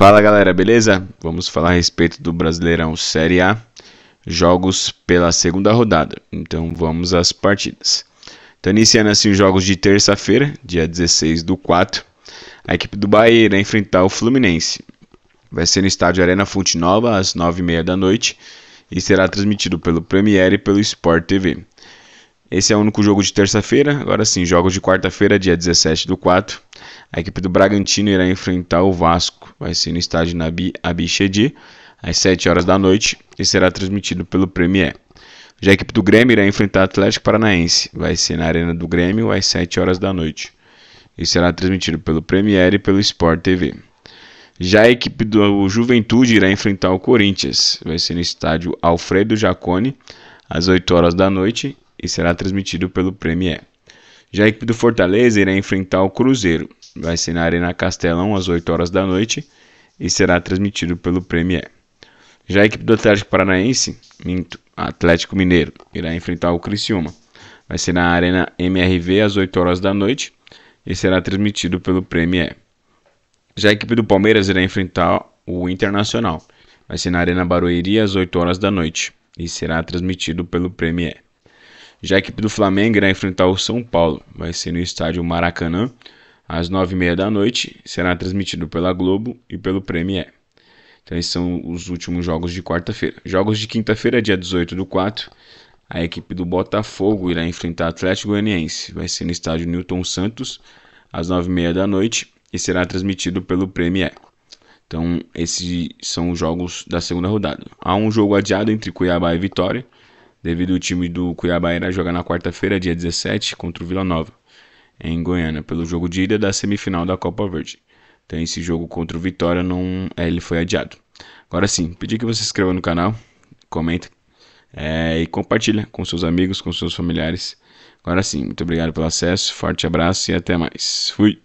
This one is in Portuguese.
Fala galera, beleza? Vamos falar a respeito do Brasileirão Série A, jogos pela segunda rodada. Então vamos às partidas. Então iniciando assim os jogos de terça-feira, dia 16 do 4, a equipe do Bahia irá enfrentar o Fluminense. Vai ser no estádio Arena Fonte Nova, às 9h30 da noite, e será transmitido pelo Premiere e pelo Sport TV. Esse é o único jogo de terça-feira. Agora sim, jogos de quarta-feira, dia 17 do 4. A equipe do Bragantino irá enfrentar o Vasco vai ser no estádio Nabi Abichedi, às 7 horas da noite, e será transmitido pelo Premier. Já a equipe do Grêmio irá enfrentar o Atlético Paranaense, vai ser na Arena do Grêmio, às 7 horas da noite, e será transmitido pelo Premier e pelo Sport TV. Já a equipe do Juventude irá enfrentar o Corinthians, vai ser no estádio Alfredo Jacone, às 8 horas da noite, e será transmitido pelo Premier. Já a equipe do Fortaleza irá enfrentar o Cruzeiro. Vai ser na Arena Castelão às 8 horas da noite e será transmitido pelo Premier. Já a equipe do Atlético Paranaense, minto, Atlético Mineiro, irá enfrentar o Criciúma. Vai ser na Arena MRV às 8 horas da noite e será transmitido pelo Premier. Já a equipe do Palmeiras irá enfrentar o Internacional. Vai ser na Arena Barueri às 8 horas da noite e será transmitido pelo Premier. Já a equipe do Flamengo irá enfrentar o São Paulo. Vai ser no estádio Maracanã, às 9h30 da noite. Será transmitido pela Globo e pelo Premier. Então, esses são os últimos jogos de quarta-feira. Jogos de quinta-feira, dia 18 do 4. A equipe do Botafogo irá enfrentar o Atlético Goianiense. Vai ser no estádio Newton Santos, às 9h30 da noite. E será transmitido pelo Premier. Então, esses são os jogos da segunda rodada. Há um jogo adiado entre Cuiabá e Vitória devido o time do Cuiabá irá jogar na quarta-feira, dia 17, contra o Vila Nova, em Goiânia, pelo jogo de ida da semifinal da Copa Verde. Então esse jogo contra o Vitória não, é, ele foi adiado. Agora sim, pedi que você se inscreva no canal, comenta é, e compartilha com seus amigos, com seus familiares. Agora sim, muito obrigado pelo acesso, forte abraço e até mais. Fui!